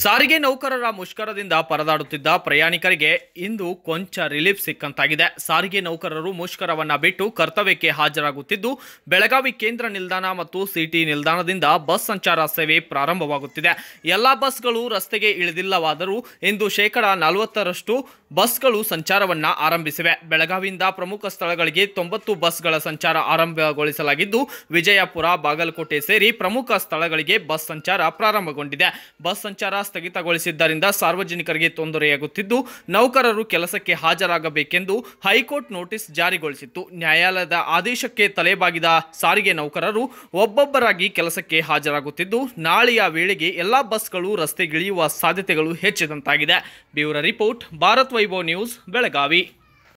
ಸಾರಿಗೆ ನೌಕರರ ಮುಷ್ಕರದಿಂದ ಪರದಾಡುತ್ತಿದ್ದ ಪ್ರಯಾಣಿಕರಿಗೆ ಇಂದು ಕೊಂಚ ರಿಲೀಫ್ ಸಿಕ್ಕಂತಾಗಿದೆ ಸಾರಿಗೆ ನೌಕರರು ಮುಷ್ಕರವನ್ನು ಬಿಟ್ಟು ಕರ್ತವ್ಯಕ್ಕೆ ಹಾಜರಾಗುತ್ತಿದ್ದು ಬೆಳಗಾವಿ ಕೇಂದ್ರ ನಿಲ್ದಾಣ ಮತ್ತು ಸಿಟಿ ನಿಲ್ದಾಣದಿಂದ ಬಸ್ ಸಂಚಾರ ಸೇವೆ ಪ್ರಾರಂಭವಾಗುತ್ತಿದೆ ಎಲ್ಲ ಬಸ್ಗಳು ರಸ್ತೆಗೆ ಇಳಿದಿಲ್ಲವಾದರೂ ಇಂದು ಶೇಕಡ ನಲವತ್ತರಷ್ಟು ಬಸ್ಗಳು ಸಂಚಾರವನ್ನು ಆರಂಭಿಸಿವೆ ಬೆಳಗಾವಿಯಿಂದ ಪ್ರಮುಖ ಸ್ಥಳಗಳಿಗೆ ತೊಂಬತ್ತು ಬಸ್ಗಳ ಸಂಚಾರ ಆರಂಭಗೊಳಿಸಲಾಗಿದ್ದು ವಿಜಯಪುರ ಬಾಗಲಕೋಟೆ ಸೇರಿ ಪ್ರಮುಖ ಸ್ಥಳಗಳಿಗೆ ಬಸ್ ಸಂಚಾರ ಪ್ರಾರಂಭಗೊಂಡಿದೆ ಬಸ್ ಸಂಚಾರ ಸ್ಥಗಿತಗೊಳಿಸಿದ್ದರಿಂದ ಸಾರ್ವಜನಿಕರಿಗೆ ತೊಂದರೆಯಾಗುತ್ತಿದ್ದು ನೌಕರರು ಕೆಲಸಕ್ಕೆ ಹಾಜರಾಗಬೇಕೆಂದು ಹೈಕೋರ್ಟ್ ನೋಟಿಸ್ ಜಾರಿಗೊಳಿಸಿತ್ತು ನ್ಯಾಯಾಲಯದ ಆದೇಶಕ್ಕೆ ತಲೆಬಾಗಿದ ಸಾರಿಗೆ ನೌಕರರು ಒಬ್ಬೊಬ್ಬರಾಗಿ ಕೆಲಸಕ್ಕೆ ಹಾಜರಾಗುತ್ತಿದ್ದು ನಾಳೆಯ ವೇಳೆಗೆ ಎಲ್ಲ ಬಸ್ಗಳು ರಸ್ತೆಗಿಳಿಯುವ ಸಾಧ್ಯತೆಗಳು ಹೆಚ್ಚಿದಂತಾಗಿದೆ bureau report Bharat Vaibhav news Belagavi